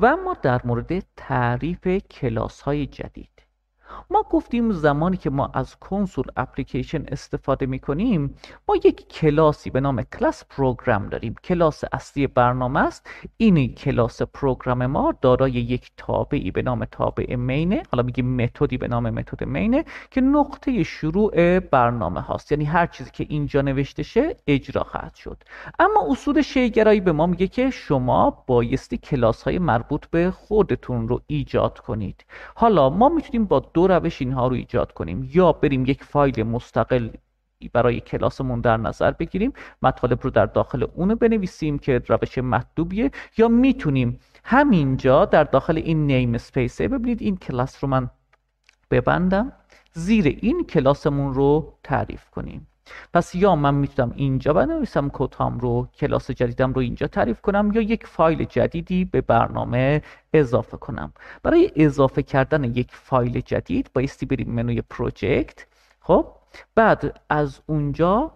و اما در مورد تعریف کلاس های جدید ما گفتیم زمانی که ما از کنسول اپلیکیشن استفاده می کنیم ما یک کلاسی به نام کلاس پروگرام داریم کلاس اصلی برنامه است این کلاس پروگرام ما دارای یک تابعی به نام تابع مینه حالا میگیم متدی به نام متد مینه که نقطه شروع برنامه هاست یعنی هر چیزی که اینجا نوشته شه اجرا خواهد شد اما اصول شیگرایی به ما میگه که شما بایستی کلاس های مربوط به خودتون رو ایجاد کنید حالا ما میتونیم با دو روش اینها رو ایجاد کنیم یا بریم یک فایل مستقل برای کلاسمون در نظر بگیریم مطالب رو در داخل اونو بنویسیم که روش مطلوبیه یا میتونیم همینجا در داخل این نیم سپیسه ببینید این کلاس رو من ببندم زیر این کلاسمون رو تعریف کنیم پس یا من میتونم اینجا بنویسم کتام رو کلاس جدیدم رو اینجا تعریف کنم یا یک فایل جدیدی به برنامه اضافه کنم برای اضافه کردن یک فایل جدید بایستی بریم منوی پروژکت خب بعد از اونجا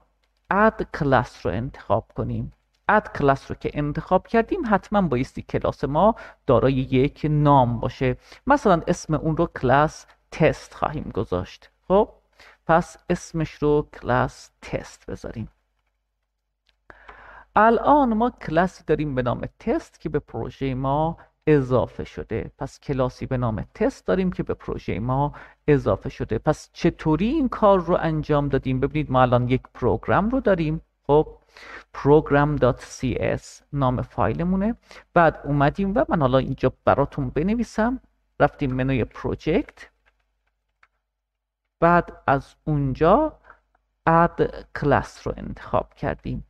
add کلاس رو انتخاب کنیم اد کلاس رو که انتخاب کردیم حتما بایستی کلاس ما دارای یک نام باشه مثلا اسم اون رو کلاس تست خواهیم گذاشت خب پس اسمش رو کلاس تست بذاریم الان ما کلاسی داریم به نام تست که به پروژه ما اضافه شده پس کلاسی به نام تست داریم که به پروژه ما اضافه شده پس چطوری این کار رو انجام دادیم ببینید ما الان یک پروگرام رو داریم خب program.cs نام فایلمونه بعد اومدیم و من حالا اینجا براتون بنویسم رفتیم منوی پروژکت بعد از اونجا add کلاس رو انتخاب کردیم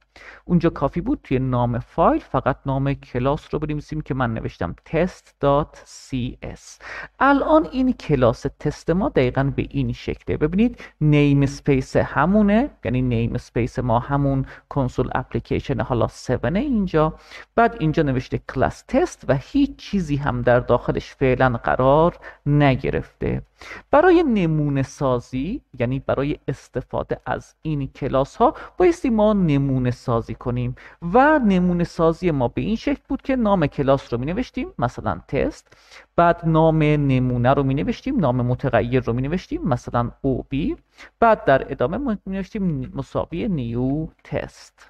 اونجا کافی بود توی نام فایل فقط نام کلاس رو بریم بنویسیم که من نوشتم test.cs الان این کلاس تست ما دقیقا به این شکله ببینید نیم اسپیس همونه یعنی نیم اسپیس ما همون کنسول اپلیکیشن حالا 7 اینجا بعد اینجا نوشته کلاس تست و هیچ چیزی هم در داخلش فعلا قرار نگرفته برای نمونه سازی یعنی برای استفاده از این کلاس ها بایستی ما نمونه سازی سازی کنیم و نمونه سازی ما به این شکل بود که نام کلاس رو می نوشتیم مثلا تست بعد نام نمونه رو می نوشتیم نام متغیر رو می نوشتیم مثلا بی بعد در ادامه می نوشتیم مساوی نیو تست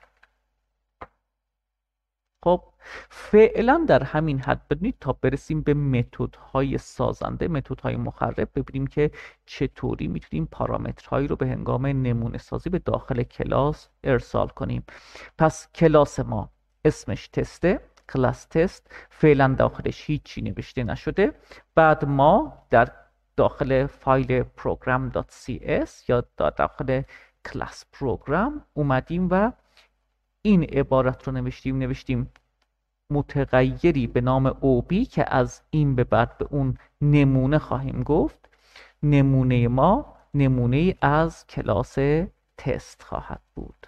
خب فعلا در همین حد بدونید تا برسیم به متدهای سازنده متدهای مخرب ببینیم که چطوری میتونیم پارامترهایی رو به هنگام نمونه سازی به داخل کلاس ارسال کنیم پس کلاس ما اسمش تسته کلاس تست فعلا داخلش هیچی نوشته نشده بعد ما در داخل فایل program.cs یا داخل کلاس پروگرام اومدیم و این عبارت رو نوشتیم نوشتیم متغیری به نام اوبی که از این به بعد به اون نمونه خواهیم گفت نمونه ما نمونه از کلاس تست خواهد بود